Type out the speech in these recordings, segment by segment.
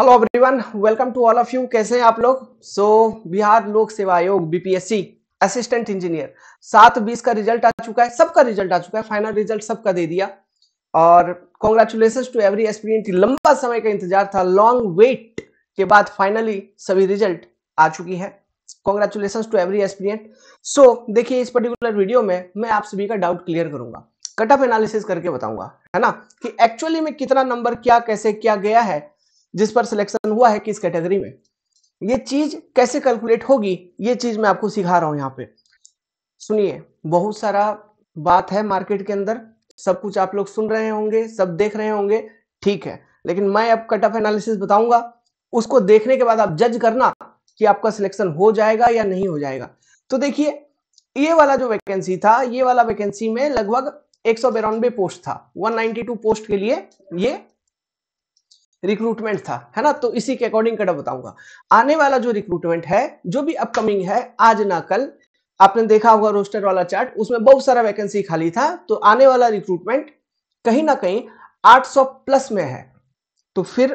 hello everyone welcome to all of you कैसे हैं आप लोग सो so, बिहार लोक सेवा आयोग बीपीएससी असिस्टेंट इंजीनियर सात बीस का रिजल्ट आ चुका है सबका रिजल्ट आ चुका है फाइनल रिजल्ट सबका दे दिया और कॉन्ग्रेचुलेशन टू एवरी एक्सपीरियंट लंबा समय का इंतजार था लॉन्ग वेट के बाद फाइनली सभी रिजल्ट आ चुकी है congratulation to every aspirant so देखिए इस पर्टिकुलर वीडियो में मैं आप सभी का डाउट क्लियर करूंगा कट ऑफ एनालिसिस करके बताऊंगा है ना कि एक्चुअली में कितना नंबर क्या कैसे क्या गया है जिस पर सिलेक्शन हुआ है किस कैटेगरी में ये चीज कैसे कैलकुलेट होगी ये चीज मैं आपको सिखा रहा हूं यहाँ पे सुनिए बहुत सारा बात है मार्केट के अंदर सब कुछ आप लोग सुन रहे होंगे सब देख रहे होंगे ठीक है लेकिन मैं अब कट ऑफ एनालिसिस बताऊंगा उसको देखने के बाद आप जज करना कि आपका सिलेक्शन हो जाएगा या नहीं हो जाएगा तो देखिए ये वाला जो वैकेंसी था ये वाला वैकेंसी में लगभग एक सौ पोस्ट था 192 पोस्ट के लिए ये रिक्रूटमेंट था है ना तो इसी के अकॉर्डिंग कटअप बताऊंगा आने वाला जो रिक्रूटमेंट है जो भी अपकमिंग है आज ना कल आपने देखा होगा रोस्टर वाला चार्ट उसमें बहुत सारा वैकेंसी खाली था तो आने वाला रिक्रूटमेंट कहीं ना कहीं 800 प्लस में है तो फिर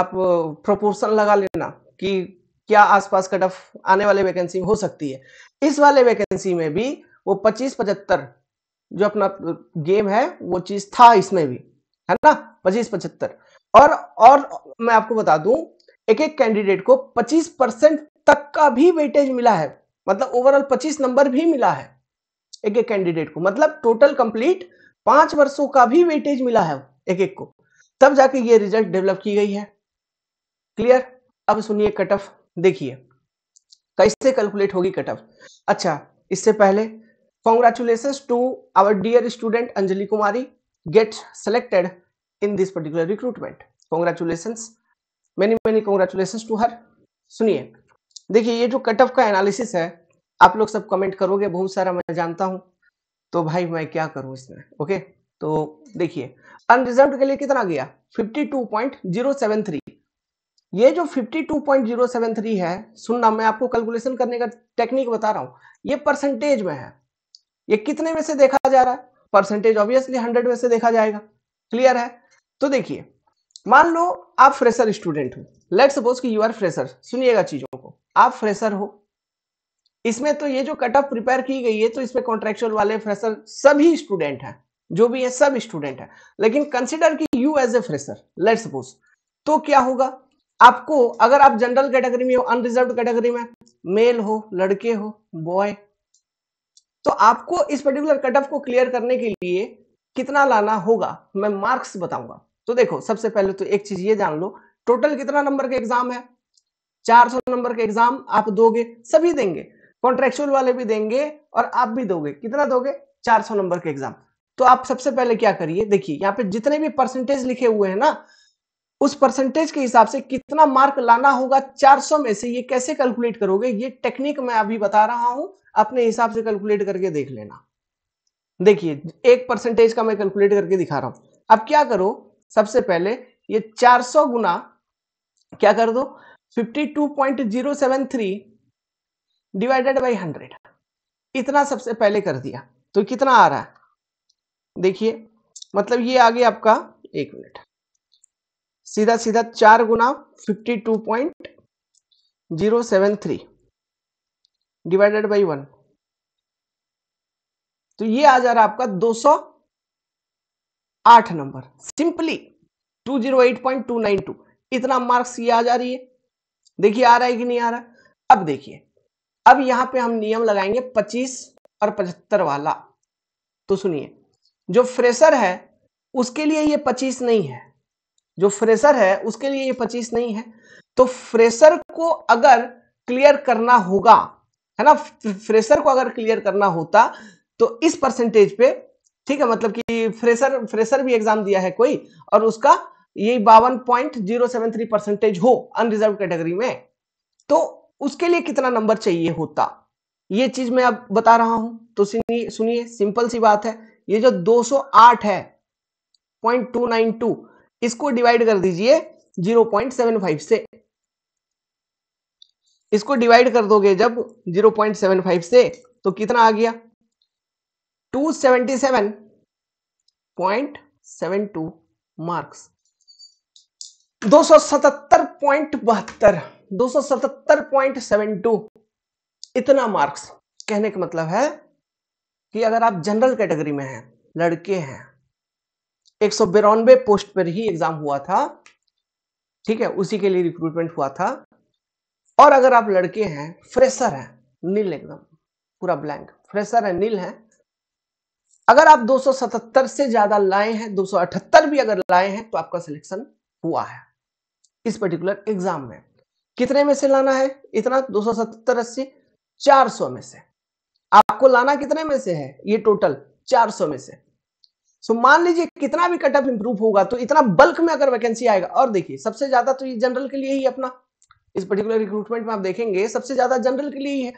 आप प्रोपोर्शन लगा लेना कि क्या आसपास कट ऑफ आने वाले वैकेंसी हो सकती है इस वाले वैकेंसी में भी वो पच्चीस पचहत्तर जो अपना गेम है वो चीज था इसमें भी है ना पच्चीस पचहत्तर और और मैं आपको बता दूं एक एक कैंडिडेट को 25 परसेंट तक का भी वेटेज मिला है मतलब ओवरऑल 25 नंबर भी मिला है एक एक कैंडिडेट को मतलब टोटल कंप्लीट पांच वर्षों का भी वेटेज मिला है एक एक को तब जाके ये रिजल्ट डेवलप की गई है क्लियर अब सुनिए कट ऑफ देखिए कैसे कैलकुलेट होगी कट ऑफ अच्छा इससे पहले congratulation to our dear student Anjali Kumari get selected in this particular recruitment congratulations many many congratulations to her सुनिए देखिए ये जो कट ऑफ का एनालिसिस है आप लोग सब कमेंट करोगे बहुत सारा मैं जानता हूँ तो भाई मैं क्या करूँ इसमें ओके तो देखिए अनरिजर्व के लिए कितना गया 52.073 ये जो 52.073 है सुनना मैं आपको कैलकुलेशन करने का टेक्निक बता रहा हूँ ये परसेंटेज में है ये कितने में से देखा जा रहा है परसेंटेज ऑब्वियसली हंड्रेड में से देखा जाएगा क्लियर है तो देखिए मान लो आप फ्रेशर स्टूडेंट हो लेट सपोज कि यू आर फ्रेशर सुनिएगा चीजों को आप फ्रेशर हो इसमें तो ये जो कट ऑफ प्रिपेयर की गई है तो इसमें कॉन्ट्रेक्चुअल वाले फ्रेशर सभी स्टूडेंट हैं जो भी है सब स्टूडेंट है लेकिन कंसिडर की you as a fresher let suppose तो क्या होगा आपको अगर आप जनरल कैटेगरी में हो अनरिजर्व कैटेगरी में मेल हो लड़के हो बॉय तो आपको इस पर्टिकुलर कट ऑफ को क्लियर करने के लिए कितना लाना होगा मैं मार्क्स बताऊंगा तो देखो सबसे पहले तो एक चीज ये जान लो टोटल कितना नंबर का एग्जाम है 400 नंबर का एग्जाम आप दोगे सभी देंगे कॉन्ट्रेक्चुअल वाले भी देंगे और आप भी दोगे कितना दोगे 400 नंबर का एग्जाम तो आप सबसे पहले क्या करिए देखिए यहाँ पे जितने भी परसेंटेज लिखे हुए हैं ना उस परसेंटेज के हिसाब से कितना मार्क लाना होगा 400 में से ये कैसे कैलकुलेट करोगे ये टेक्निक मैं अभी बता रहा हूं अपने हिसाब से कैलकुलेट करके देख लेना देखिए एक परसेंटेज का मैं कैलकुलेट करके दिखा रहा हूं अब क्या करो सबसे पहले ये 400 गुना क्या कर दो 52.073 डिवाइडेड बाय 100 इतना सबसे पहले कर दिया तो कितना आ रहा है देखिए मतलब ये आ गया आपका एक मिनट सीधा सीधा चार गुना fifty two point zero seven three divided by one तो ये आ जा रहा आपका दो सौ आठ नंबर simply two zero eight point two nine two इतना मार्क्स ये आ जा रही है देखिए आ रहा है कि नहीं आ रहा अब देखिए अब यहां पे हम नियम लगाएंगे पच्चीस और पचहत्तर वाला तो सुनिए जो फ्रेशर है उसके लिए ये पच्चीस नहीं है जो फ्रेशर है उसके लिए ये पच्चीस नहीं है तो फ्रेशर को अगर क्लियर करना होगा है ना फ्रेशर को अगर क्लियर करना होता तो इस परसेंटेज पे ठीक है मतलब कि फ्रेशर फ्रेशर भी एग्जाम दिया है कोई और उसका ये बावन point zero seven three percentage हो अनरिजर्व कैटेगरी में तो उसके लिए कितना नंबर चाहिए होता ये चीज मैं अब बता रहा हूं तो सुनिए सिंपल सी बात है ये जो 208 है पॉइंट टू नाइन टू इसको डिवाइड कर दीजिए जीरो पॉइंट सेवन फाइव से इसको डिवाइड कर दोगे जब जीरो पॉइंट सेवन फाइव से तो कितना आ गया 277.72 मार्क्स दो सौ सतहत्तर पॉइंट बहत्तर दो सौ सतहत्तर पॉइंट सेवन टू इतना मार्क्स कहने का मतलब है कि अगर आप जनरल कैटेगरी में हैं लड़के हैं एक सौ बिरानवे पोस्ट पर ही एग्जाम हुआ था ठीक है उसी के लिए रिक्रूटमेंट हुआ था और अगर आप लड़के हैं फ्रेशर हैं नील एकदम पूरा ब्लैंक फ्रेशर है नील है अगर आप 277 से ज्यादा लाए हैं 278 भी अगर लाए हैं तो आपका सिलेक्शन हुआ है इस पर्टिकुलर एग्जाम में कितने में से लाना है इतना दो सौ सत्तर अस्सी चार सौ में से आपको लाना कितने में से है ये टोटल चार सौ में से सो so, मान लीजिए कितना भी कटअप इंप्रूव होगा तो इतना बल्क में अगर वैकेंसी आएगा और देखिए सबसे ज्यादा तो ये जनरल के लिए ही अपना इस पर्टिकुलर रिक्रूटमेंट में आप देखेंगे सबसे ज्यादा जनरल के लिए ही है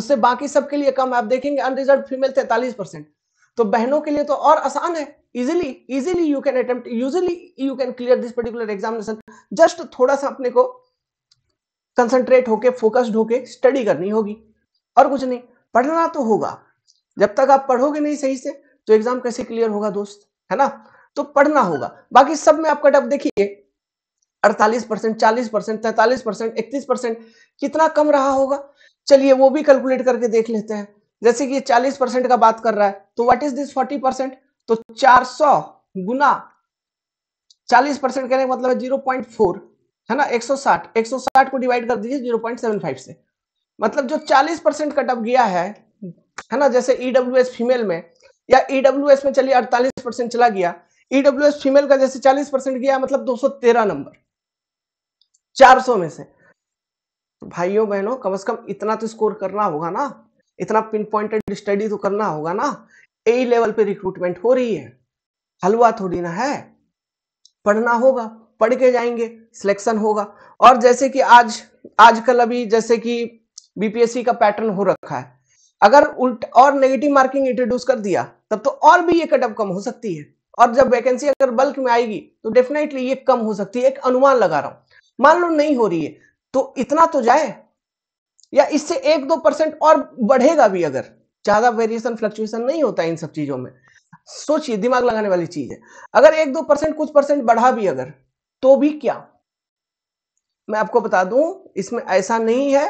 उससे बाकी सबके लिए कम आप देखेंगे अनरिजर्व फीमेल तैतालीस परसेंट तो बहनों के लिए तो और आसान है easily easily you can attempt usually you can clear this particular examination just थोड़ा सा अपने को कंसंट्रेट होके फोकस्ड होके स्टडी करनी होगी और कुछ नहीं पढ़ना तो होगा जब तक आप पढ़ोगे नहीं सही से तो एग्जाम कैसे क्लियर होगा दोस्त है ना तो पढ़ना होगा बाकी सब में आपका डब देखिए अड़तालीस परसेंट चालीस परसेंट तैतालीस परसेंट इकतीस परसेंट कितना कम रहा होगा चलिए वो भी कैलकुलेट करके देख लेते हैं जैसे कि 40 परसेंट का बात कर रहा है तो व्हाट इज दिस 40 परसेंट तो 400 सौ गुना चालीस परसेंट कहने का मतलब है 0.4 है ना 160 160 को डिवाइड कर दीजिए 0.75 से मतलब जो 40 परसेंट कटअप गया है है ना जैसे ईडब्ल्यू e फीमेल में या ईडब्ल्यू e में चलिए अड़तालीस चला गया ईडब्ल्यू e फीमेल का जैसे चालीस गया मतलब दो नंबर चार में से तो भाइयों बहनों कम से कम इतना तो स्कोर करना होगा ना इतना पिन पॉइंटेड स्टडी तो करना होगा ना ए लेवल पे रिक्रूटमेंट हो रही है हलवा थोड़ी ना है पढ़ना होगा पढ़ के जाएंगे सिलेक्शन होगा और जैसे कि आज आजकल अभी जैसे कि बीपीएससी का पैटर्न हो रखा है अगर उल्ट और नेगेटिव मार्किंग इंट्रोड्यूस कर दिया तब तो और भी ये कटअप कम हो सकती है और जब वैकेंसी अगर बल्क में आएगी तो डेफिनेटली ये कम हो सकती है एक अनुमान लगा रहा हूं मान लो नहीं हो रही है तो इतना तो जाए या इससे एक दो परसेंट और बढ़ेगा भी अगर ज्यादा वेरिएशन फ्लक्चुएशन नहीं होता इन सब चीजों में सोचिए दिमाग लगाने वाली चीज है अगर एक दो परसेंट कुछ परसेंट बढ़ा भी अगर तो भी क्या मैं आपको बता दूं इसमें ऐसा नहीं है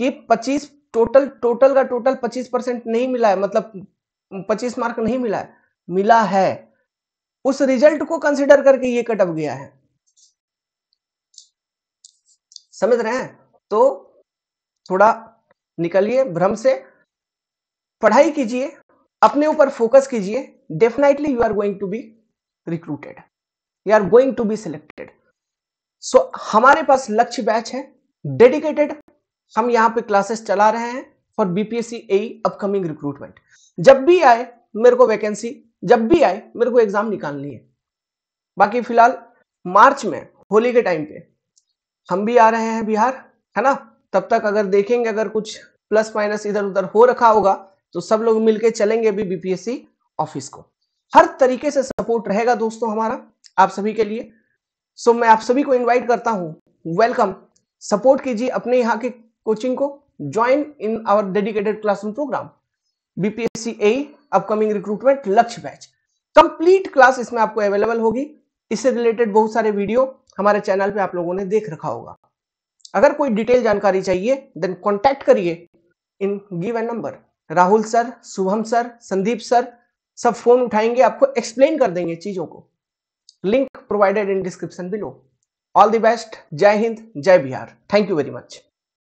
कि 25 टोटल टोटल का टोटल 25 परसेंट नहीं मिला है मतलब 25 मार्क नहीं मिला है मिला है उस रिजल्ट को कंसिडर करके ये कटअप गया है समझ रहे हैं तो थोड़ा निकलिए भ्रम से पढ़ाई कीजिए अपने ऊपर फोकस कीजिए definitely you are going to be recruited you are going to be selected so हमारे पास लक्ष्य बैच है डेडिकेटेड हम यहाँ पे क्लासेस चला रहे हैं for BPSC a upcoming recruitment जब भी आए मेरे को वैकेंसी जब भी आए मेरे को एग्जाम निकालनी है बाकी फिलहाल मार्च में होली के टाइम पे हम भी आ रहे हैं बिहार है ना तब तक अगर देखेंगे अगर कुछ प्लस माइनस इधर उधर हो रखा होगा तो सब लोग मिलके चलेंगे अभी बीपीएससी ऑफिस को हर तरीके से सपोर्ट रहेगा दोस्तों हमारा आप सभी के लिए सो मैं आप सभी को इनवाइट करता हूं वेलकम सपोर्ट कीजिए अपने यहाँ के कोचिंग को join in our dedicated classroom program BPSC a upcoming recruitment Lakshya batch complete class इसमें आपको अवेलेबल होगी इससे रिलेटेड बहुत सारे वीडियो हमारे चैनल पे आप लोगों ने देख रखा होगा अगर कोई डिटेल जानकारी चाहिए देन कॉन्टैक्ट करिए in an number Rahul sir Shubham sir Sandeep sir सब फोन उठाएंगे आपको एक्सप्लेन कर देंगे चीजों को link provided in description below all the best जय हिंद जय Bihar thank you very much